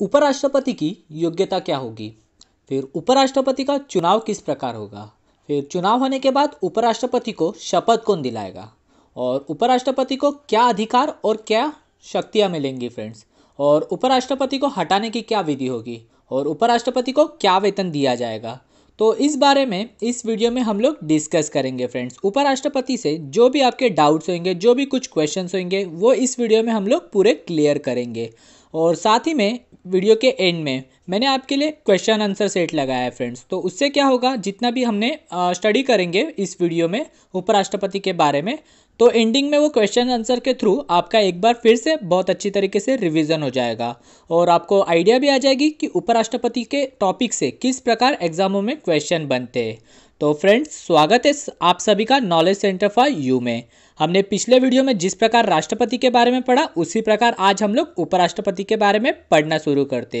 उपराष्ट्रपति की योग्यता क्या होगी फिर उपराष्ट्रपति का चुनाव किस प्रकार होगा फिर चुनाव होने के बाद उपराष्ट्रपति को शपथ कौन दिलाएगा और उपराष्ट्रपति को क्या अधिकार और क्या शक्तियाँ मिलेंगी फ्रेंड्स और उपराष्ट्रपति को हटाने की क्या विधि होगी और उपराष्ट्रपति को क्या वेतन दिया जाएगा तो इस बारे में इस वीडियो में हम लोग डिस्कस करेंगे फ्रेंड्स उपराष्ट्रपति से जो भी आपके डाउट्स होंगे जो भी कुछ क्वेश्चंस होंगे वो इस वीडियो में हम लोग पूरे क्लियर करेंगे और साथ ही में वीडियो के एंड में मैंने आपके लिए क्वेश्चन आंसर सेट लगाया है फ्रेंड्स तो उससे क्या होगा जितना भी हमने स्टडी करेंगे इस वीडियो में उपराष्ट्रपति के बारे में तो एंडिंग में वो क्वेश्चन आंसर के थ्रू आपका एक बार फिर से बहुत अच्छी तरीके से रिवीजन हो जाएगा और आपको आइडिया भी आ जाएगी कि उपराष्ट्रपति के टॉपिक से किस प्रकार एग्जामों में क्वेश्चन बनते हैं तो फ्रेंड्स स्वागत है आप सभी का नॉलेज सेंटर फॉर यू में हमने पिछले वीडियो में जिस प्रकार राष्ट्रपति के बारे में पढ़ा उसी प्रकार आज हम लोग उपराष्ट्रपति के बारे में पढ़ना शुरू करते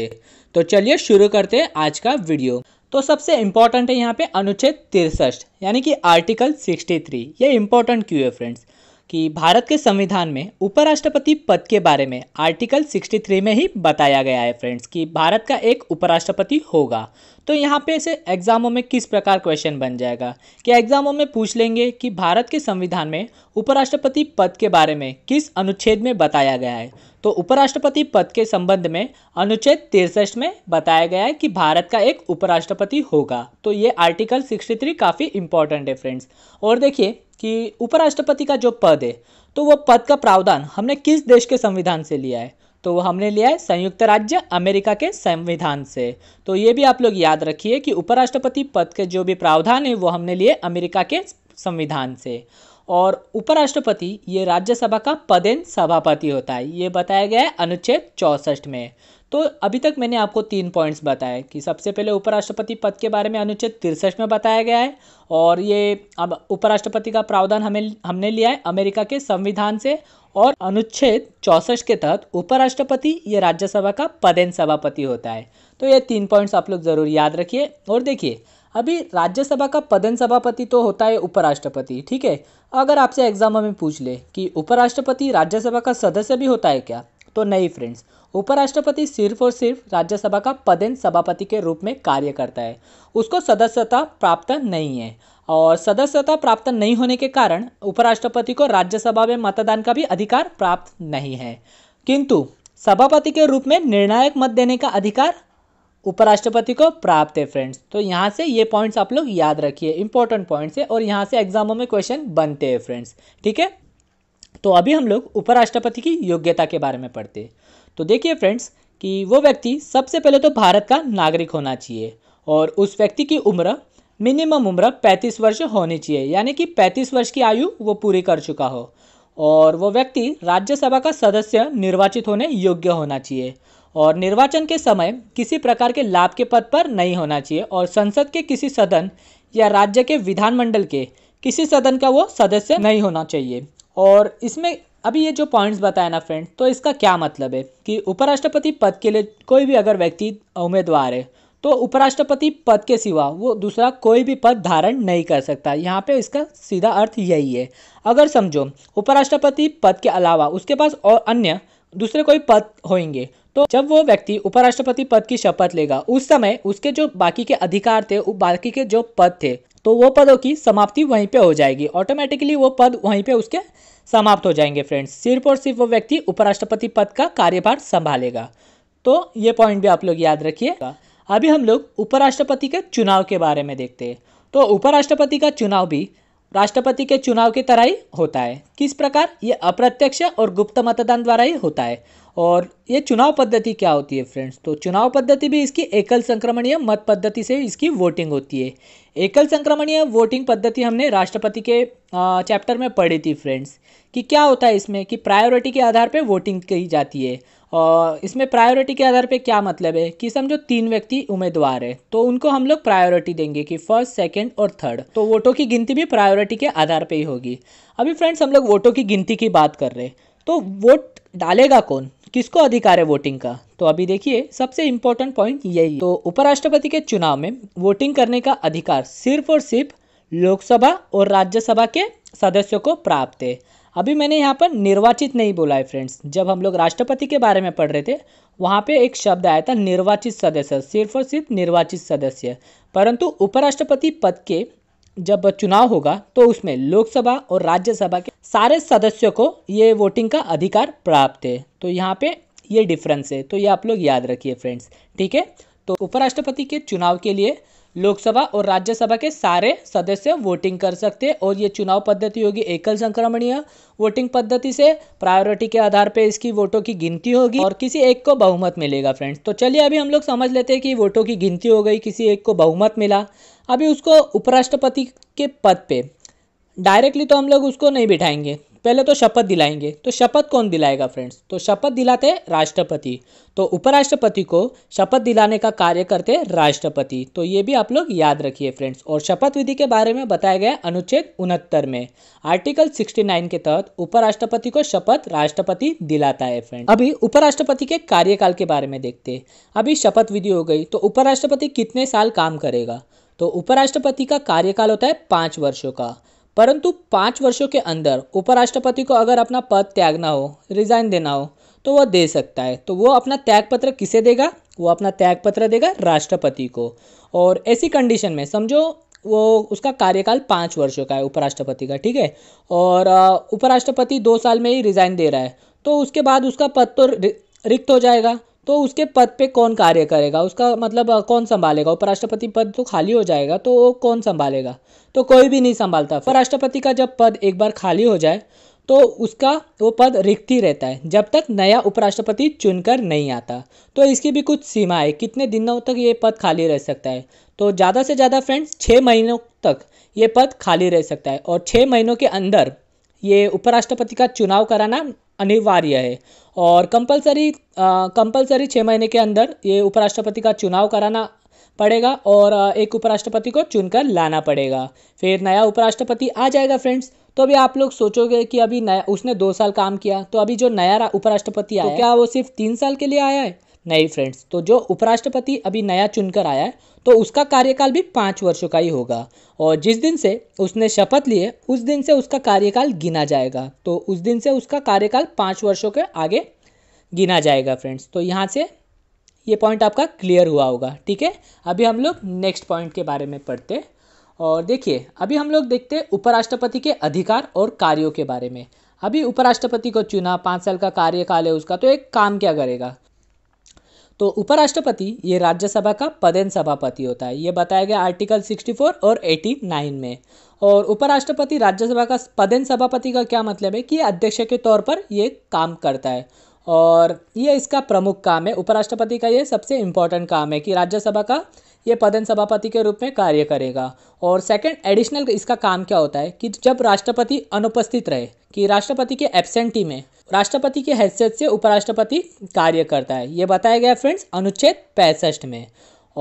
तो चलिए शुरू करते हैं आज का वीडियो तो सबसे इम्पोर्टेंट है यहाँ पे अनुच्छेद तिरसठ यानी कि आर्टिकल 63 ये इम्पोर्टेंट क्यों है फ्रेंड्स कि भारत के संविधान में उपराष्ट्रपति पद के बारे में आर्टिकल 63 में ही बताया गया है फ्रेंड्स कि भारत का एक उपराष्ट्रपति होगा तो यहाँ पे ऐसे एग्ज़ामों में किस प्रकार क्वेश्चन बन जाएगा कि एग्ज़ामों में पूछ लेंगे कि भारत के संविधान में उपराष्ट्रपति पद के बारे में किस अनुच्छेद में बताया गया है तो उपराष्ट्रपति पद के संबंध में अनुच्छेद तिरसठ में बताया गया है कि भारत का एक उपराष्ट्रपति होगा तो ये आर्टिकल 63 काफ़ी इंपॉर्टेंट है फ्रेंड्स और देखिए कि उपराष्ट्रपति का जो पद है तो वो पद का प्रावधान हमने किस देश के संविधान से लिया है तो वो हमने लिया है संयुक्त राज्य अमेरिका के संविधान से तो ये भी आप लोग याद रखिए कि उपराष्ट्रपति पद के जो भी प्रावधान है वो हमने लिए अमेरिका के संविधान से और उपराष्ट्रपति ये राज्यसभा का पदेन सभापति होता है ये बताया गया है अनुच्छेद चौसठ में तो अभी तक मैंने आपको तीन पॉइंट्स बताए कि सबसे पहले उपराष्ट्रपति पद के बारे में अनुच्छेद तिरसठ में बताया गया है और ये अब उपराष्ट्रपति का प्रावधान हमें हमने लिया है अमेरिका के संविधान से और अनुच्छेद चौसठ के तहत उपराष्ट्रपति ये राज्यसभा का पदेन सभापति होता है तो ये तीन पॉइंट्स आप लोग ज़रूर याद रखिए और देखिए अभी राज्यसभा का पदन सभापति तो होता है उपराष्ट्रपति ठीक है अगर आपसे एग्जाम में पूछ ले कि उपराष्ट्रपति राज्यसभा का सदस्य भी होता है क्या तो नहीं फ्रेंड्स उपराष्ट्रपति सिर्फ और सिर्फ राज्यसभा का पदेन सभापति के रूप में कार्य करता है उसको सदस्यता प्राप्त नहीं है और सदस्यता प्राप्त नहीं होने के कारण उपराष्ट्रपति को राज्यसभा में मतदान का भी अधिकार प्राप्त नहीं है किंतु सभापति के रूप में निर्णायक मत देने का अधिकार उपराष्ट्रपति को प्राप्त है फ्रेंड्स तो यहाँ से ये पॉइंट्स आप लोग याद रखिए इंपॉर्टेंट पॉइंट्स है और यहाँ से एग्जामों में क्वेश्चन बनते हैं फ्रेंड्स ठीक है तो अभी हम लोग उपराष्ट्रपति की योग्यता के बारे में पढ़ते तो देखिए फ्रेंड्स कि वो व्यक्ति सबसे पहले तो भारत का नागरिक होना चाहिए और उस व्यक्ति की उम्र मिनिमम उम्र 35 वर्ष होनी चाहिए यानी कि 35 वर्ष की आयु वो पूरी कर चुका हो और वो व्यक्ति राज्यसभा का सदस्य निर्वाचित होने योग्य होना चाहिए और निर्वाचन के समय किसी प्रकार के लाभ के पद पर नहीं होना चाहिए और संसद के किसी सदन या राज्य के विधानमंडल के किसी सदन का वो सदस्य नहीं होना चाहिए और इसमें अभी ये जो पॉइंट्स बताया ना फ्रेंड तो इसका क्या मतलब है कि उपराष्ट्रपति पद के लिए कोई भी अगर व्यक्ति उम्मीदवार है तो उपराष्ट्रपति पद के सिवा वो दूसरा कोई भी पद धारण नहीं कर सकता यहाँ पे इसका सीधा अर्थ यही है अगर समझो उपराष्ट्रपति पद के अलावा उसके पास और अन्य दूसरे कोई पद होंगे तो जब वो व्यक्ति उपराष्ट्रपति पद की शपथ लेगा उस समय उसके जो बाकी के अधिकार थे बाकी के जो पद थे तो वो पदों की समाप्ति वहीं पे हो जाएगी ऑटोमेटिकली वो पद वहीं पे उसके समाप्त हो जाएंगे फ्रेंड्स सिर्फ और सिर्फ वो व्यक्ति उपराष्ट्रपति पद का कार्यभार संभालेगा तो ये पॉइंट भी आप लोग याद रखिएगा अभी हम लोग उपराष्ट्रपति के चुनाव के बारे में देखते हैं तो उपराष्ट्रपति का चुनाव भी राष्ट्रपति के चुनाव की तरह ही होता है किस प्रकार ये अप्रत्यक्ष और गुप्त मतदान द्वारा ही होता है और ये चुनाव पद्धति क्या होती है फ्रेंड्स तो चुनाव पद्धति भी इसकी एकल संक्रमणीय मत पद्धति से इसकी वोटिंग होती है एकल संक्रमणीय वोटिंग पद्धति हमने राष्ट्रपति के चैप्टर में पढ़ी थी फ्रेंड्स कि क्या होता है इसमें कि प्रायोरिटी के आधार पर वोटिंग की जाती है और इसमें प्रायोरिटी के आधार पर क्या मतलब है कि समझो तीन व्यक्ति उम्मीदवार है तो उनको हम लोग प्रायोरिटी देंगे कि फर्स्ट सेकंड और थर्ड तो वोटों की गिनती भी प्रायोरिटी के आधार पर ही होगी अभी फ्रेंड्स हम लोग वोटों की गिनती की बात कर रहे हैं तो वोट डालेगा कौन किसको अधिकार है वोटिंग का तो अभी देखिए सबसे इम्पोर्टेंट पॉइंट यही तो उपराष्ट्रपति के चुनाव में वोटिंग करने का अधिकार सिर्फ और सिर्फ लोकसभा और राज्यसभा के सदस्यों को प्राप्त है अभी मैंने यहाँ पर निर्वाचित नहीं बोला है फ्रेंड्स जब हम लोग राष्ट्रपति के बारे में पढ़ रहे थे वहाँ पे एक शब्द आया था निर्वाचित सदस्य सिर्फ और सिर्फ निर्वाचित सदस्य परंतु उपराष्ट्रपति पद के जब चुनाव होगा तो उसमें लोकसभा और राज्यसभा के सारे सदस्यों को ये वोटिंग का अधिकार प्राप्त है तो यहाँ पे ये डिफरेंस है तो ये आप लोग याद रखिए फ्रेंड्स ठीक है तो उपराष्ट्रपति के चुनाव के लिए लोकसभा और राज्यसभा के सारे सदस्य वोटिंग कर सकते हैं और ये चुनाव पद्धति होगी एकल संक्रमणीय वोटिंग पद्धति से प्रायोरिटी के आधार पर इसकी वोटों की गिनती होगी और किसी एक को बहुमत मिलेगा फ्रेंड्स तो चलिए अभी हम लोग समझ लेते हैं कि वोटों की गिनती हो गई किसी एक को बहुमत मिला अभी उसको उपराष्ट्रपति के पद पर डायरेक्टली तो हम लोग उसको नहीं बिठाएंगे पहले तो शपथ दिलाएंगे तो शपथ कौन दिलाएगा फ्रेंड्स तो शपथ दिलाते राष्ट्रपति तो उपराष्ट्रपति को शपथ दिलाने का कार्य करते राष्ट्रपति तो ये भी आप लोग याद रखिए फ्रेंड्स और शपथ विधि के बारे में बताया गया अनुच्छेद उनहत्तर में आर्टिकल 69 के तहत उपराष्ट्रपति को शपथ राष्ट्रपति दिलाता है फ्रेंड अभी उपराष्ट्रपति के कार्यकाल के बारे में देखते अभी शपथ विधि हो गई तो उपराष्ट्रपति कितने साल काम करेगा तो उपराष्ट्रपति का कार्यकाल होता है पाँच वर्षों का परंतु पाँच वर्षों के अंदर उपराष्ट्रपति को अगर अपना पद त्यागना हो रिज़ाइन देना हो तो वह दे सकता है तो वो अपना त्यागपत्र किसे देगा वो अपना त्यागपत्र देगा राष्ट्रपति को और ऐसी कंडीशन में समझो वो उसका कार्यकाल पाँच वर्षों का है उपराष्ट्रपति का ठीक है और उपराष्ट्रपति दो साल में ही रिज़ाइन दे रहा है तो उसके बाद उसका पद तो रिक्त हो जाएगा तो उसके पद पे कौन कार्य करेगा उसका मतलब कौन संभालेगा उपराष्ट्रपति पद तो खाली हो जाएगा तो वो कौन संभालेगा तो कोई भी नहीं संभालता उपराष्ट्रपति का जब पद एक बार खाली हो जाए तो उसका वो पद रिक्त ही रहता है जब तक नया उपराष्ट्रपति चुनकर नहीं आता तो इसकी भी कुछ सीमा है कितने दिनों तक ये पद खाली रह सकता है तो ज़्यादा से ज़्यादा फ्रेंड्स छः महीनों तक ये पद खाली रह सकता है और छः महीनों के अंदर ये उपराष्ट्रपति का चुनाव कराना अनिवार्य है और कंपलसरी कंपलसरी छः महीने के अंदर ये उपराष्ट्रपति का चुनाव कराना पड़ेगा और एक उपराष्ट्रपति को चुनकर लाना पड़ेगा फिर नया उपराष्ट्रपति आ जाएगा फ्रेंड्स तो अभी आप लोग सोचोगे कि अभी नया उसने दो साल काम किया तो अभी जो नया उपराष्ट्रपति आया तो क्या वो सिर्फ तीन साल के लिए आया है नहीं फ्रेंड्स तो जो उपराष्ट्रपति अभी नया चुनकर आया है तो उसका कार्यकाल भी पाँच वर्षों का ही होगा और जिस दिन से उसने शपथ लिए उस दिन से उसका कार्यकाल गिना जाएगा तो उस दिन से उसका कार्यकाल पाँच वर्षों के आगे गिना जाएगा फ्रेंड्स तो यहाँ से ये पॉइंट आपका क्लियर हुआ होगा ठीक है अभी हम लोग नेक्स्ट पॉइंट के बारे में पढ़ते और देखिए अभी हम लोग देखते हैं उपराष्ट्रपति के अधिकार और कार्यों के बारे में अभी उपराष्ट्रपति को चुना पाँच साल का कार्यकाल है उसका तो एक काम क्या करेगा तो उपराष्ट्रपति ये राज्यसभा का पदेन सभापति होता है ये बताया गया आर्टिकल 64 और 89 में और उपराष्ट्रपति राज्यसभा का पदेन सभापति का क्या मतलब है कि अध्यक्ष के तौर पर ये काम करता है और ये इसका प्रमुख काम है उपराष्ट्रपति का ये सबसे इम्पोर्टेंट काम है कि राज्यसभा का ये पदन सभापति के रूप में कार्य करेगा और सेकंड एडिशनल इसका काम क्या होता है कि जब राष्ट्रपति अनुपस्थित रहे कि राष्ट्रपति के एब्सेंटी में राष्ट्रपति की हैसियत से उपराष्ट्रपति कार्य करता है ये बताया गया फ्रेंड्स अनुच्छेद पैंसठ में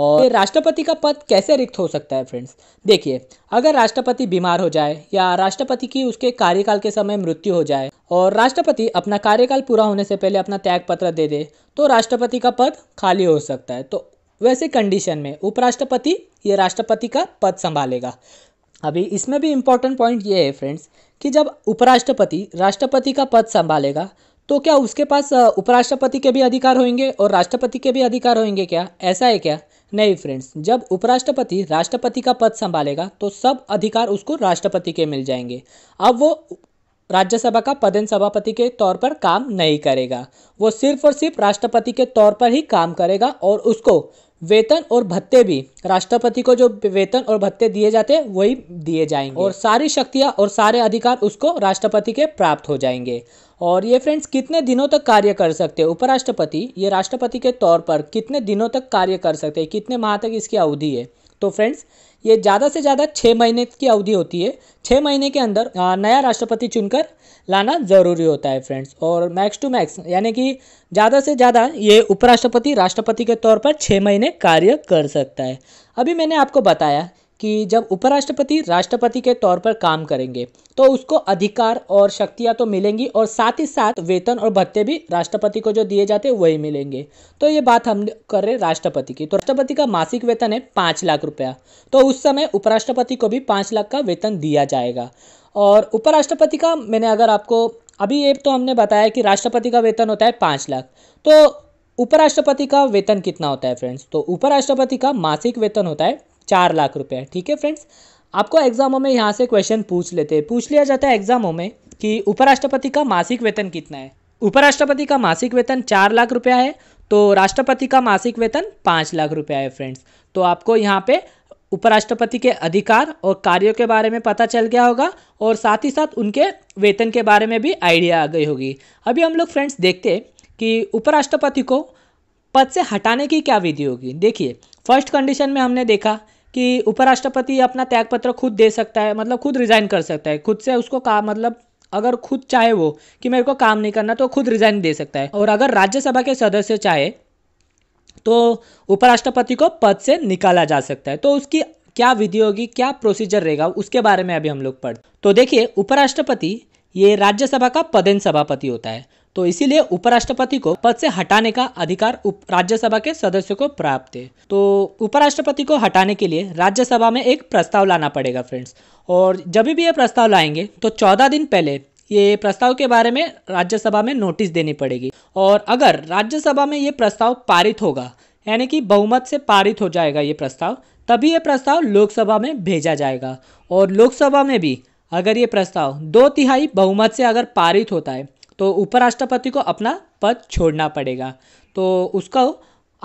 और राष्ट्रपति का पद कैसे रिक्त हो सकता है फ्रेंड्स देखिए अगर राष्ट्रपति बीमार हो जाए या राष्ट्रपति की उसके कार्यकाल के समय मृत्यु हो जाए और राष्ट्रपति अपना कार्यकाल पूरा होने से पहले अपना त्याग पत्र दे दे तो राष्ट्रपति का पद खाली हो सकता है तो वैसे कंडीशन में उपराष्ट्रपति ये राष्ट्रपति का पद संभालेगा अभी इसमें भी इम्पोर्टेंट पॉइंट ये है फ्रेंड्स कि जब उपराष्ट्रपति राष्ट्रपति का पद संभालेगा तो क्या उसके पास उपराष्ट्रपति के भी अधिकार होंगे और राष्ट्रपति के भी अधिकार होंगे क्या ऐसा है क्या नहीं फ्रेंड्स जब उपराष्ट्रपति राष्ट्रपति का पद संभालेगा तो सब अधिकार उसको राष्ट्रपति के मिल जाएंगे अब वो राज्यसभा का पदन सभापति के तौर पर काम नहीं करेगा वो सिर्फ और सिर्फ राष्ट्रपति के तौर पर ही काम करेगा और उसको वेतन और भत्ते भी राष्ट्रपति को जो वेतन और भत्ते दिए जाते हैं वही दिए जाएंगे और सारी शक्तियाँ और सारे अधिकार उसको राष्ट्रपति के प्राप्त हो जाएंगे और ये फ्रेंड्स कितने दिनों तक कार्य कर सकते हैं उपराष्ट्रपति ये राष्ट्रपति के तौर पर कितने दिनों तक कार्य कर सकते हैं कितने माह तक इसकी अवधि है तो फ्रेंड्स ये ज़्यादा से ज़्यादा छः महीने की अवधि होती है छः महीने के अंदर नया राष्ट्रपति चुनकर लाना ज़रूरी होता है फ्रेंड्स और मैक्स टू मैक्स यानी कि ज़्यादा से ज़्यादा ये उपराष्ट्रपति राष्ट्रपति के तौर पर छः महीने कार्य कर सकता है अभी मैंने आपको बताया कि जब उपराष्ट्रपति राष्ट्रपति के तौर पर काम करेंगे तो उसको अधिकार और शक्तियाँ तो मिलेंगी और साथ ही साथ वेतन और भत्ते भी राष्ट्रपति को जो दिए जाते हैं वही मिलेंगे तो ये बात हम कर रहे राष्ट्रपति की तो राष्ट्रपति का मासिक वेतन है पाँच लाख रुपया तो उस समय उपराष्ट्रपति को भी पाँच लाख का वेतन दिया जाएगा और उपराष्ट्रपति का मैंने अगर आपको अभी ये तो हमने बताया कि राष्ट्रपति का वेतन होता है पाँच लाख तो उपराष्ट्रपति का वेतन कितना होता है फ्रेंड्स तो उपराष्ट्रपति का मासिक वेतन होता है चार लाख रुपये ठीक है फ्रेंड्स आपको एग्जामों में यहाँ से क्वेश्चन पूछ लेते हैं पूछ लिया जाता है एग्जामों में कि उपराष्ट्रपति का मासिक वेतन कितना है उपराष्ट्रपति का मासिक वेतन चार लाख रुपया है तो राष्ट्रपति का मासिक वेतन पाँच लाख रुपया है फ्रेंड्स तो आपको यहाँ पे उपराष्ट्रपति के अधिकार और कार्यों के बारे में पता चल गया होगा और साथ ही साथ उनके वेतन के बारे में भी आइडिया आ गई होगी अभी हम लोग फ्रेंड्स देखते हैं कि उपराष्ट्रपति को पद से हटाने की क्या विधि होगी देखिए फर्स्ट कंडीशन में हमने देखा कि उपराष्ट्रपति अपना त्यागपत्र खुद दे सकता है मतलब खुद रिज़ाइन कर सकता है खुद से उसको काम मतलब अगर खुद चाहे वो कि मेरे को काम नहीं करना तो खुद रिज़ाइन दे सकता है और अगर राज्यसभा के सदस्य चाहे तो उपराष्ट्रपति को पद से निकाला जा सकता है तो उसकी क्या विधि होगी क्या प्रोसीजर रहेगा उसके बारे में अभी हम लोग पढ़ तो देखिए उपराष्ट्रपति ये राज्यसभा का पदेन सभापति होता है तो इसीलिए उपराष्ट्रपति को पद से हटाने का अधिकार राज्यसभा के सदस्यों को प्राप्त है तो उपराष्ट्रपति को हटाने के लिए राज्यसभा में एक प्रस्ताव लाना पड़ेगा फ्रेंड्स और जब भी ये प्रस्ताव लाएंगे तो चौदह दिन पहले ये प्रस्ताव के बारे में राज्यसभा में नोटिस देनी पड़ेगी और अगर राज्यसभा में ये प्रस्ताव पारित होगा यानी कि बहुमत से पारित हो जाएगा ये प्रस्ताव तभी ये प्रस्ताव लोकसभा में भेजा जाएगा और लोकसभा में भी अगर ये प्रस्ताव दो तिहाई बहुमत से अगर पारित होता है तो उपराष्ट्रपति को अपना पद छोड़ना पड़ेगा तो उसका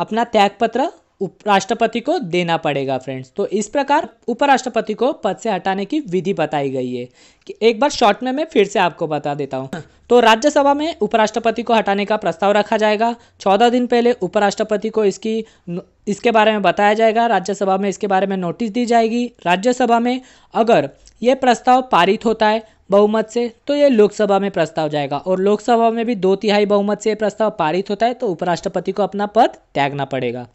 अपना त्यागपत्र उपराष्ट्रपति को देना पड़ेगा फ्रेंड्स तो इस प्रकार उपराष्ट्रपति को पद से हटाने की विधि बताई गई है कि एक बार शॉर्ट में मैं फिर से आपको बता देता हूँ तो राज्यसभा में उपराष्ट्रपति को हटाने का प्रस्ताव रखा जाएगा चौदह दिन पहले उपराष्ट्रपति को इसकी इसके बारे में बताया जाएगा राज्यसभा में इसके बारे में नोटिस दी जाएगी राज्यसभा में अगर ये प्रस्ताव पारित होता है बहुमत से तो ये लोकसभा में प्रस्ताव जाएगा और लोकसभा में भी दो तिहाई बहुमत से प्रस्ताव पारित होता है तो उपराष्ट्रपति को अपना पद त्यागना पड़ेगा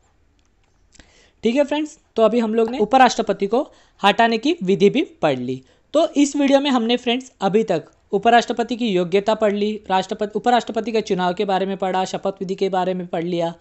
ठीक है फ्रेंड्स तो अभी हम लोग ने उपराष्ट्रपति को हटाने की विधि भी पढ़ ली तो इस वीडियो में हमने फ्रेंड्स अभी तक उपराष्ट्रपति की योग्यता पढ़ ली राष्ट्रपति उपराष्ट्रपति के चुनाव के बारे में पढ़ा शपथ विधि के बारे में पढ़ लिया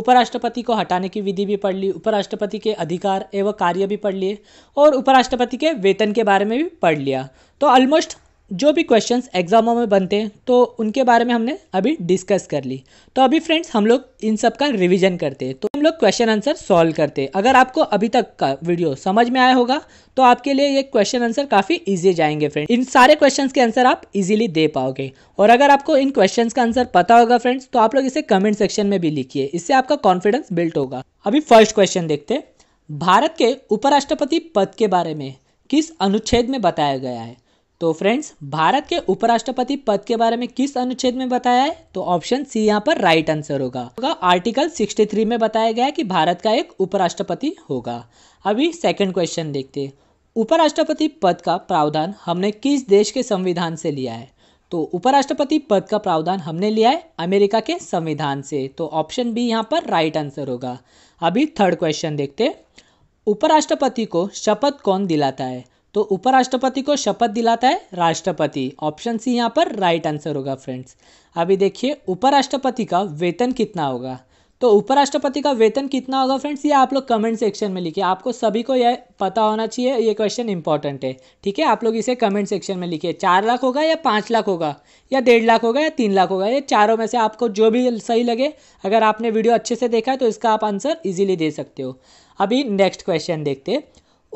उपराष्ट्रपति को हटाने की विधि भी पढ़ ली उपराष्ट्रपति के अधिकार एवं कार्य भी पढ़ लिए और उपराष्ट्रपति के वेतन के बारे में भी पढ़ लिया तो ऑलमोस्ट जो भी क्वेश्चंस एग्ज़ामों में बनते हैं तो उनके बारे में हमने अभी डिस्कस कर ली तो अभी फ्रेंड्स हम लोग इन सब का रिविजन करते हैं तो हम लोग क्वेश्चन आंसर सॉल्व करते हैं अगर आपको अभी तक का वीडियो समझ में आया होगा तो आपके लिए ये क्वेश्चन आंसर काफ़ी ईजी जाएंगे फ्रेंड्स इन सारे क्वेश्चन के आंसर आप इजिली दे पाओगे और अगर आपको इन क्वेश्चन का आंसर पता होगा फ्रेंड्स तो आप लोग इसे कमेंट सेक्शन में भी लिखिए इससे आपका कॉन्फिडेंस बिल्ट होगा अभी फर्स्ट क्वेश्चन देखते हैं भारत के उपराष्ट्रपति पद के बारे में किस अनुच्छेद में बताया गया है तो फ्रेंड्स भारत के उपराष्ट्रपति पद के बारे में किस अनुच्छेद में बताया है तो ऑप्शन सी यहाँ पर राइट आंसर होगा तो आर्टिकल 63 में बताया गया है कि भारत का एक उपराष्ट्रपति होगा अभी सेकंड क्वेश्चन देखते हैं उपराष्ट्रपति पद का प्रावधान हमने किस देश के संविधान से लिया है तो उपराष्ट्रपति पद का प्रावधान हमने लिया है अमेरिका के संविधान से तो ऑप्शन बी यहाँ पर राइट आंसर होगा अभी थर्ड क्वेश्चन देखते उपराष्ट्रपति को शपथ कौन दिलाता है तो उपराष्ट्रपति को शपथ दिलाता है राष्ट्रपति ऑप्शन सी यहाँ पर राइट आंसर होगा फ्रेंड्स अभी देखिए उपराष्ट्रपति का वेतन कितना होगा तो उपराष्ट्रपति का वेतन कितना होगा फ्रेंड्स ये आप लोग कमेंट सेक्शन में लिखिए आपको सभी को यह पता होना चाहिए ये क्वेश्चन इंपॉर्टेंट है ठीक है आप लोग इसे कमेंट सेक्शन में लिखिए चार लाख होगा या पाँच लाख होगा या डेढ़ लाख होगा या तीन लाख होगा ये चारों में से आपको जो भी सही लगे अगर आपने वीडियो अच्छे से देखा है तो इसका आप आंसर ईजिली दे सकते हो अभी नेक्स्ट क्वेश्चन देखते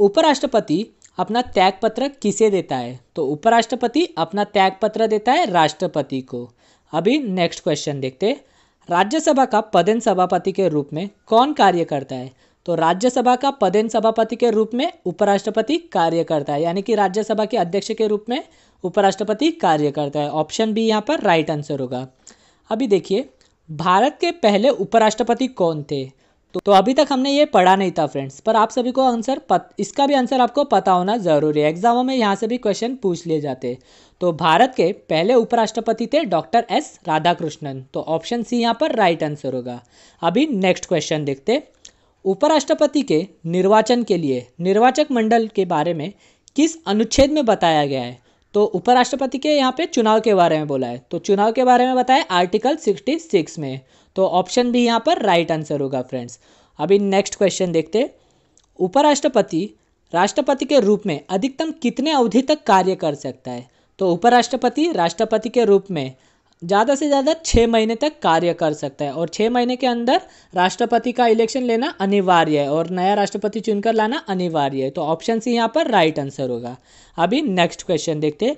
उपराष्ट्रपति अपना त्याग पत्र किसे देता है तो उपराष्ट्रपति अपना त्याग पत्र देता है राष्ट्रपति को अभी नेक्स्ट क्वेश्चन देखते राज्यसभा का पदेन सभापति के रूप में कौन कार्य करता है तो राज्यसभा का पदेन सभापति के रूप में उपराष्ट्रपति कार्य करता है यानी कि राज्यसभा के अध्यक्ष के रूप में उपराष्ट्रपति कार्य करता है ऑप्शन बी यहाँ पर राइट आंसर होगा अभी देखिए भारत के पहले उपराष्ट्रपति कौन थे तो, तो अभी तक हमने ये पढ़ा नहीं था फ्रेंड्स पर आप सभी को आंसर पत, इसका भी आंसर आपको पता होना जरूरी है एग्जामों में यहाँ से भी क्वेश्चन पूछ लिए जाते हैं तो भारत के पहले उपराष्ट्रपति थे डॉक्टर एस राधाकृष्णन तो ऑप्शन सी यहाँ पर राइट आंसर होगा अभी नेक्स्ट क्वेश्चन देखते उपराष्ट्रपति के निर्वाचन के लिए निर्वाचक मंडल के बारे में किस अनुच्छेद में बताया गया है तो उपराष्ट्रपति के यहाँ पे चुनाव के बारे में बोला है तो चुनाव के बारे में बताया आर्टिकल 66 में तो ऑप्शन भी यहाँ पर राइट आंसर होगा फ्रेंड्स अभी नेक्स्ट क्वेश्चन देखते उपराष्ट्रपति राष्ट्रपति के रूप में अधिकतम कितने अवधि तक कार्य कर सकता है तो उपराष्ट्रपति राष्ट्रपति के रूप में ज़्यादा से ज़्यादा छः महीने तक कार्य कर सकता है और छः महीने के अंदर राष्ट्रपति का इलेक्शन लेना अनिवार्य है और नया राष्ट्रपति चुनकर लाना अनिवार्य है तो ऑप्शन सी यहाँ पर राइट आंसर होगा अभी नेक्स्ट क्वेश्चन देखते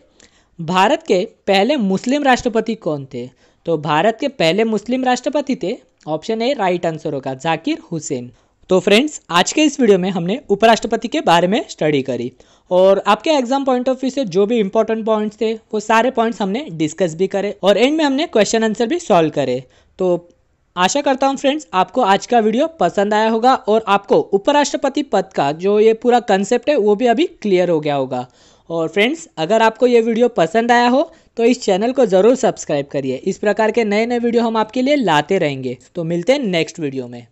भारत के पहले मुस्लिम राष्ट्रपति कौन थे तो भारत के पहले मुस्लिम राष्ट्रपति थे ऑप्शन ए राइट आंसर होगा जाकिर हुसैन तो फ्रेंड्स आज के इस वीडियो में हमने उपराष्ट्रपति के बारे में स्टडी करी और आपके एग्जाम पॉइंट ऑफ व्यू से जो भी इंपॉर्टेंट पॉइंट्स थे वो सारे पॉइंट्स हमने डिस्कस भी करे और एंड में हमने क्वेश्चन आंसर भी सॉल्व करे तो आशा करता हूँ फ्रेंड्स आपको आज का वीडियो पसंद आया होगा और आपको उपराष्ट्रपति पद का जो ये पूरा कंसेप्ट है वो भी अभी क्लियर हो गया होगा और फ्रेंड्स अगर आपको ये वीडियो पसंद आया हो तो इस चैनल को ज़रूर सब्सक्राइब करिए इस प्रकार के नए नए वीडियो हम आपके लिए लाते रहेंगे तो मिलते हैं नेक्स्ट वीडियो में